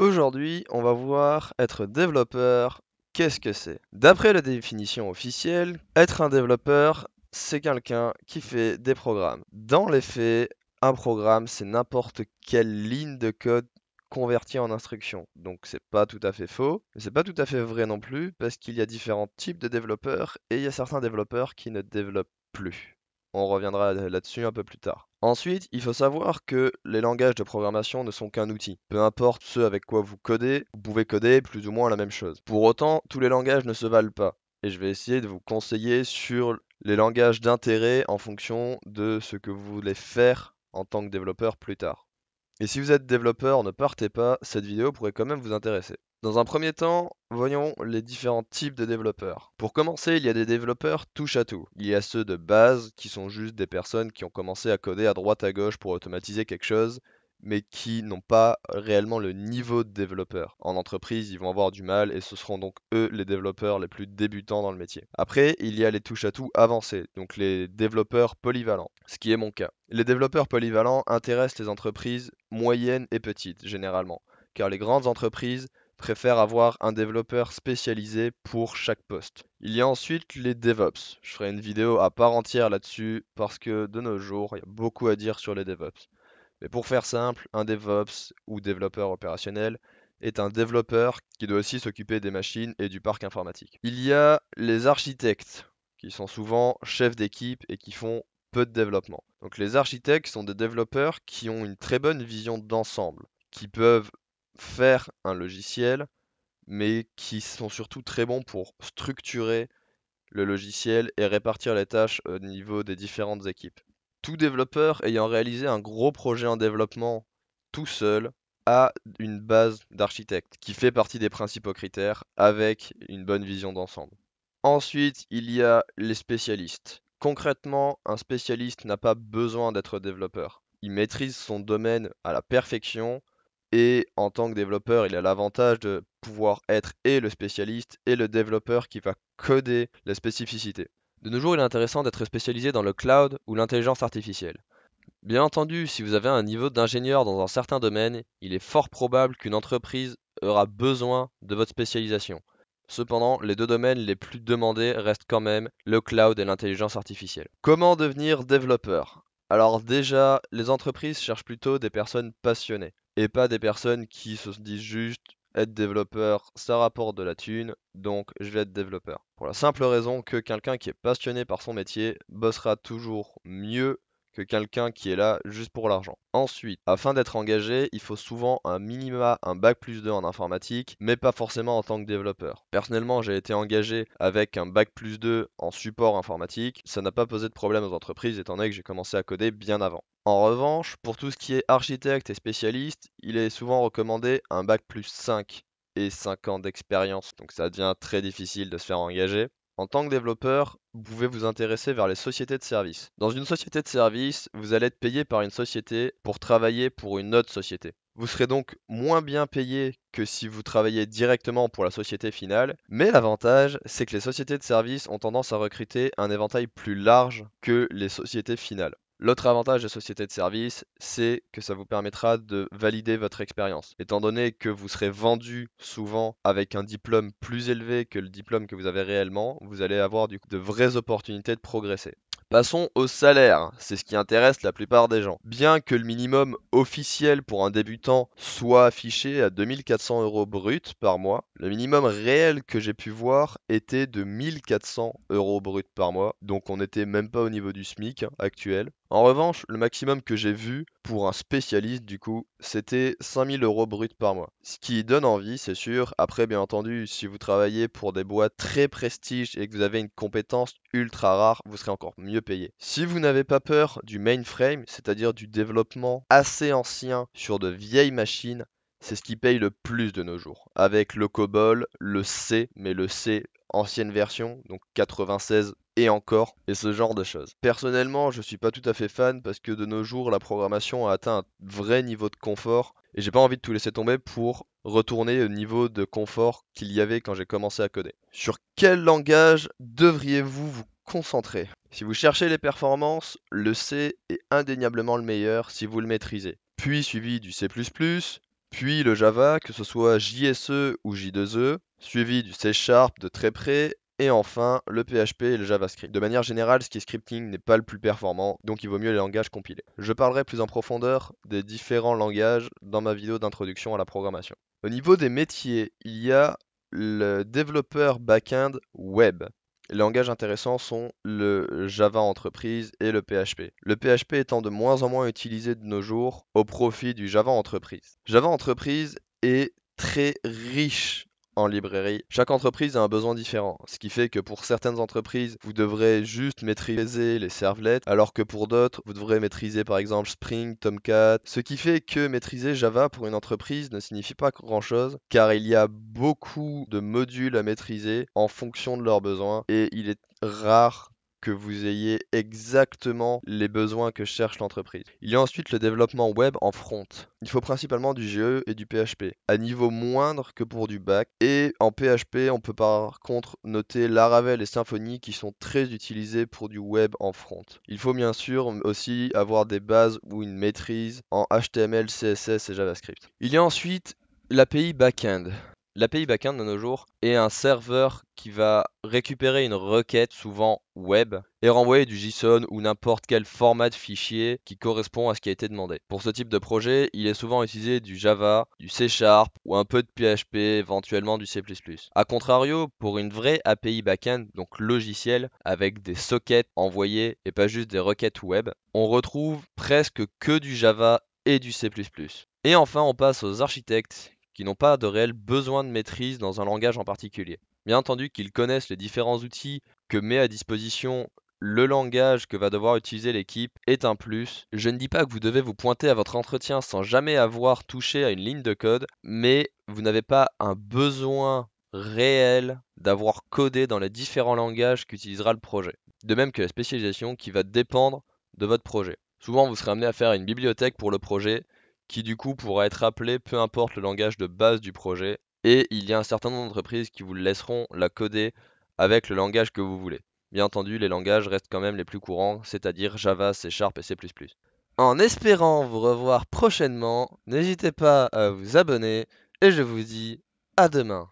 Aujourd'hui, on va voir être développeur, qu'est-ce que c'est D'après la définition officielle, être un développeur, c'est quelqu'un qui fait des programmes. Dans les faits, un programme, c'est n'importe quelle ligne de code convertie en instruction. Donc c'est pas tout à fait faux, mais c'est pas tout à fait vrai non plus parce qu'il y a différents types de développeurs et il y a certains développeurs qui ne développent plus. On reviendra là-dessus un peu plus tard. Ensuite, il faut savoir que les langages de programmation ne sont qu'un outil. Peu importe ce avec quoi vous codez, vous pouvez coder plus ou moins la même chose. Pour autant, tous les langages ne se valent pas. Et je vais essayer de vous conseiller sur les langages d'intérêt en fonction de ce que vous voulez faire en tant que développeur plus tard. Et si vous êtes développeur, ne partez pas, cette vidéo pourrait quand même vous intéresser. Dans un premier temps, voyons les différents types de développeurs. Pour commencer, il y a des développeurs touche à tout. Il y a ceux de base qui sont juste des personnes qui ont commencé à coder à droite à gauche pour automatiser quelque chose mais qui n'ont pas réellement le niveau de développeur. En entreprise, ils vont avoir du mal et ce seront donc eux les développeurs les plus débutants dans le métier. Après, il y a les touche à tout avancés, donc les développeurs polyvalents, ce qui est mon cas. Les développeurs polyvalents intéressent les entreprises moyennes et petites généralement, car les grandes entreprises préfère avoir un développeur spécialisé pour chaque poste. Il y a ensuite les DevOps. Je ferai une vidéo à part entière là-dessus parce que de nos jours, il y a beaucoup à dire sur les DevOps. Mais pour faire simple, un DevOps ou développeur opérationnel est un développeur qui doit aussi s'occuper des machines et du parc informatique. Il y a les architectes qui sont souvent chefs d'équipe et qui font peu de développement. Donc les architectes sont des développeurs qui ont une très bonne vision d'ensemble, qui peuvent faire un logiciel, mais qui sont surtout très bons pour structurer le logiciel et répartir les tâches au niveau des différentes équipes. Tout développeur ayant réalisé un gros projet en développement tout seul a une base d'architecte qui fait partie des principaux critères avec une bonne vision d'ensemble. Ensuite, il y a les spécialistes. Concrètement, un spécialiste n'a pas besoin d'être développeur. Il maîtrise son domaine à la perfection et en tant que développeur, il a l'avantage de pouvoir être et le spécialiste et le développeur qui va coder les spécificités. De nos jours, il est intéressant d'être spécialisé dans le cloud ou l'intelligence artificielle. Bien entendu, si vous avez un niveau d'ingénieur dans un certain domaine, il est fort probable qu'une entreprise aura besoin de votre spécialisation. Cependant, les deux domaines les plus demandés restent quand même le cloud et l'intelligence artificielle. Comment devenir développeur Alors déjà, les entreprises cherchent plutôt des personnes passionnées et pas des personnes qui se disent juste être développeur, ça rapporte de la thune, donc je vais être développeur. Pour la simple raison que quelqu'un qui est passionné par son métier bossera toujours mieux que quelqu'un qui est là juste pour l'argent. Ensuite, afin d'être engagé, il faut souvent un minima, un bac plus 2 en informatique, mais pas forcément en tant que développeur. Personnellement, j'ai été engagé avec un bac plus 2 en support informatique, ça n'a pas posé de problème aux entreprises étant donné que j'ai commencé à coder bien avant. En revanche, pour tout ce qui est architecte et spécialiste, il est souvent recommandé un bac plus 5 et 5 ans d'expérience, donc ça devient très difficile de se faire engager. En tant que développeur, vous pouvez vous intéresser vers les sociétés de services. Dans une société de services, vous allez être payé par une société pour travailler pour une autre société. Vous serez donc moins bien payé que si vous travaillez directement pour la société finale, mais l'avantage, c'est que les sociétés de services ont tendance à recruter un éventail plus large que les sociétés finales. L'autre avantage des sociétés de service, c'est que ça vous permettra de valider votre expérience. Étant donné que vous serez vendu souvent avec un diplôme plus élevé que le diplôme que vous avez réellement, vous allez avoir du coup, de vraies opportunités de progresser. Passons au salaire, c'est ce qui intéresse la plupart des gens. Bien que le minimum officiel pour un débutant soit affiché à 2400 euros brut par mois, le minimum réel que j'ai pu voir était de 1400 euros brut par mois, donc on n'était même pas au niveau du SMIC hein, actuel. En revanche, le maximum que j'ai vu pour un spécialiste, du coup, c'était 5000 euros brut par mois. Ce qui donne envie, c'est sûr. Après, bien entendu, si vous travaillez pour des boîtes très prestige et que vous avez une compétence ultra rare, vous serez encore mieux payé. Si vous n'avez pas peur du mainframe, c'est-à-dire du développement assez ancien sur de vieilles machines, c'est ce qui paye le plus de nos jours. Avec le COBOL, le C, mais le C ancienne version, donc 96 et encore, et ce genre de choses. Personnellement, je suis pas tout à fait fan parce que de nos jours, la programmation a atteint un vrai niveau de confort et j'ai pas envie de tout laisser tomber pour retourner au niveau de confort qu'il y avait quand j'ai commencé à coder. Sur quel langage devriez-vous vous concentrer Si vous cherchez les performances, le C est indéniablement le meilleur si vous le maîtrisez. Puis suivi du C++, puis le Java, que ce soit JSE ou J2E, suivi du C Sharp de très près et enfin, le PHP et le JavaScript. De manière générale, ce qui est scripting n'est pas le plus performant, donc il vaut mieux les langages compilés. Je parlerai plus en profondeur des différents langages dans ma vidéo d'introduction à la programmation. Au niveau des métiers, il y a le développeur back-end web. Les langages intéressants sont le Java Entreprise et le PHP. Le PHP étant de moins en moins utilisé de nos jours au profit du Java Entreprise. Java Entreprise est très riche en librairie. Chaque entreprise a un besoin différent, ce qui fait que pour certaines entreprises, vous devrez juste maîtriser les servlets, alors que pour d'autres, vous devrez maîtriser par exemple Spring, Tomcat, ce qui fait que maîtriser Java pour une entreprise ne signifie pas grand-chose, car il y a beaucoup de modules à maîtriser en fonction de leurs besoins, et il est rare que vous ayez exactement les besoins que cherche l'entreprise. Il y a ensuite le développement web en front. Il faut principalement du GE et du PHP, à niveau moindre que pour du back. Et en PHP, on peut par contre noter Laravel et Symfony qui sont très utilisés pour du web en front. Il faut bien sûr aussi avoir des bases ou une maîtrise en HTML, CSS et JavaScript. Il y a ensuite l'API backend. L'API backend de nos jours est un serveur qui va récupérer une requête, souvent web, et renvoyer du JSON ou n'importe quel format de fichier qui correspond à ce qui a été demandé. Pour ce type de projet, il est souvent utilisé du Java, du C Sharp ou un peu de PHP, éventuellement du C. A contrario, pour une vraie API backend, donc logiciel, avec des sockets envoyés et pas juste des requêtes web, on retrouve presque que du Java et du C. Et enfin, on passe aux architectes qui n'ont pas de réel besoin de maîtrise dans un langage en particulier. Bien entendu qu'ils connaissent les différents outils que met à disposition le langage que va devoir utiliser l'équipe est un plus. Je ne dis pas que vous devez vous pointer à votre entretien sans jamais avoir touché à une ligne de code, mais vous n'avez pas un besoin réel d'avoir codé dans les différents langages qu'utilisera le projet. De même que la spécialisation qui va dépendre de votre projet. Souvent, vous serez amené à faire une bibliothèque pour le projet qui du coup pourra être appelé peu importe le langage de base du projet, et il y a un certain nombre d'entreprises qui vous laisseront la coder avec le langage que vous voulez. Bien entendu, les langages restent quand même les plus courants, c'est-à-dire Java, C Sharp et C++. En espérant vous revoir prochainement, n'hésitez pas à vous abonner, et je vous dis à demain.